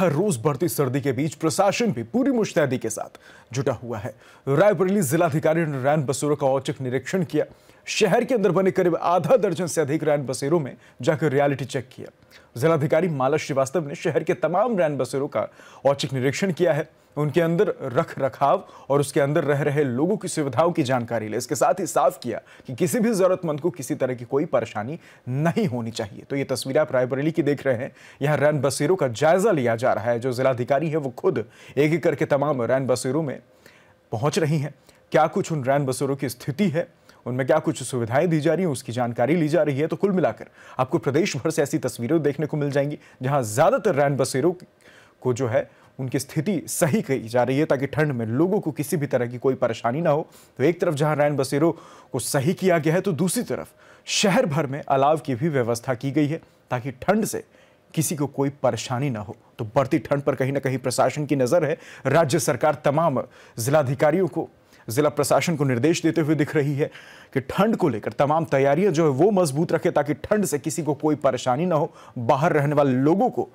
हर रोज बढ़ती सर्दी के बीच प्रशासन भी पूरी मुस्तैदी के साथ जुटा हुआ है रायबरेली जिलाधिकारी रैन बसेरों का औचक निरीक्षण किया शहर के अंदर बने करीब आधा दर्जन से अधिक रैन बसेरों में जाकर रियलिटी चेक किया जिलाधिकारी माला श्रीवास्तव ने शहर के तमाम रैन बसेरों का औचक निरीक्षण किया है उनके अंदर रख रखाव और उसके अंदर रह रहे लोगों की सुविधाओं की जानकारी ले इसके साथ ही साफ किया कि किसी भी ज़रूरतमंद को किसी तरह की कोई परेशानी नहीं होनी चाहिए तो ये तस्वीर आप रायबरेली की देख रहे हैं यहाँ रैन बसेरों का जायजा लिया जा रहा है जो जिलाधिकारी है वो खुद एक एक करके तमाम रैन बसेरों में पहुँच रही हैं क्या कुछ उन रैन बसेरों की स्थिति है उनमें क्या कुछ सुविधाएं दी जा रही हैं उसकी जानकारी ली जा रही है तो कुल मिलाकर आपको प्रदेश भर से ऐसी तस्वीरें देखने को मिल जाएंगी जहां ज़्यादातर रैन बसेरों को जो है उनकी स्थिति सही कही जा रही है ताकि ठंड में लोगों को किसी भी तरह की कोई परेशानी ना हो तो एक तरफ जहां रैन बसेरों को सही किया गया है तो दूसरी तरफ शहर भर में अलाव की भी व्यवस्था की गई है ताकि ठंड से किसी को कोई परेशानी ना हो तो बढ़ती ठंड पर कहीं ना कहीं प्रशासन की नज़र है राज्य सरकार तमाम जिलाधिकारियों को जिला प्रशासन को निर्देश देते हुए दिख रही है कि ठंड को लेकर तमाम तैयारियां जो है वो मजबूत रखें ताकि ठंड से किसी को कोई परेशानी ना हो बाहर रहने वाले लोगों को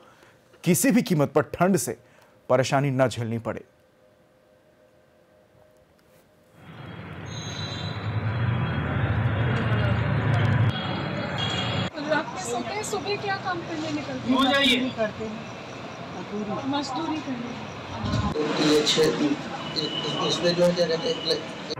किसी भी कीमत पर ठंड से परेशानी न झेलनी पड़े सुबह क्या काम करने निकलते हैं मजदूरी करते हैं मजदूरी करने उसमें जो है